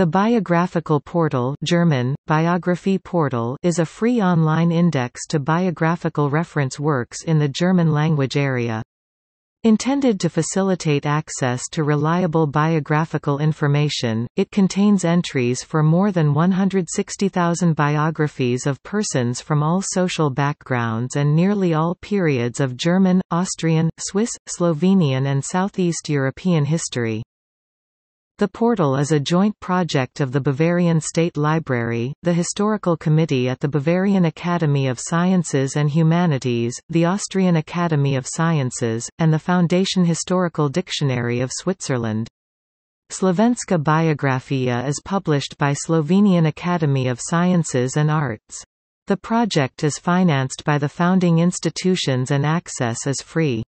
The Biographical Portal German, Biography Portal is a free online index to biographical reference works in the German language area. Intended to facilitate access to reliable biographical information, it contains entries for more than 160,000 biographies of persons from all social backgrounds and nearly all periods of German, Austrian, Swiss, Slovenian and Southeast European history. The portal is a joint project of the Bavarian State Library, the Historical Committee at the Bavarian Academy of Sciences and Humanities, the Austrian Academy of Sciences, and the Foundation Historical Dictionary of Switzerland. Slovenska Biografija is published by Slovenian Academy of Sciences and Arts. The project is financed by the founding institutions and access is free.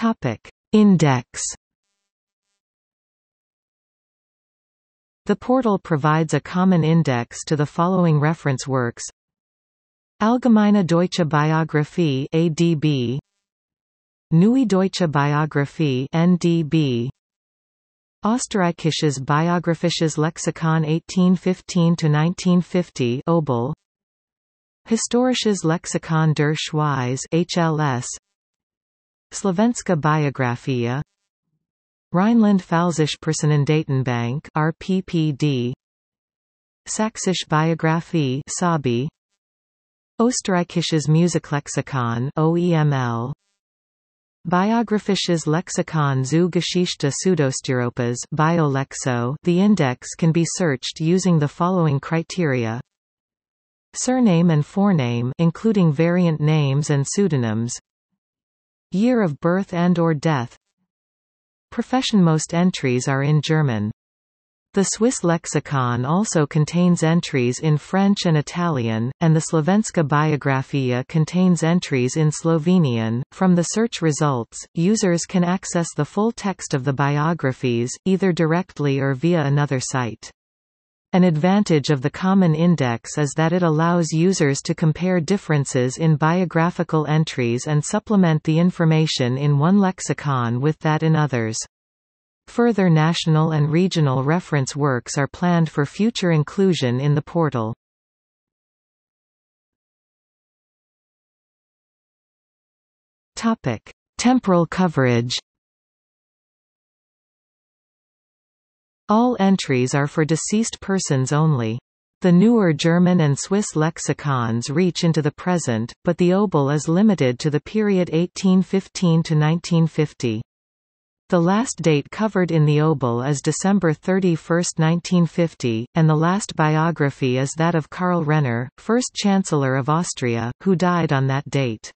Topic: Index. The portal provides a common index to the following reference works: Allgemeine Deutsche Biographie (ADB), Neue Deutsche Biographie (NDB), Österreichisches Biographisches Lexikon 1815-1950 Historisches Lexikon der Schweiz HLS Slovenska Biografija, Rhineland-Pfälzische Personendatenbank RPPD Saxische Biographie Sabi Österreichisches Musiklexikon OEML Biographisches Lexikon zu Geschichte Südosteuropas BioLexo The index can be searched using the following criteria Surname and forename including variant names and pseudonyms year of birth and or death. Profession Most entries are in German. The Swiss lexicon also contains entries in French and Italian, and the Slovenska Biografija contains entries in Slovenian. From the search results, users can access the full text of the biographies, either directly or via another site. An advantage of the Common Index is that it allows users to compare differences in biographical entries and supplement the information in one lexicon with that in others. Further national and regional reference works are planned for future inclusion in the portal. Temporal coverage All entries are for deceased persons only. The newer German and Swiss lexicons reach into the present, but the obel is limited to the period 1815 to 1950. The last date covered in the obel is December 31, 1950, and the last biography is that of Karl Renner, first Chancellor of Austria, who died on that date.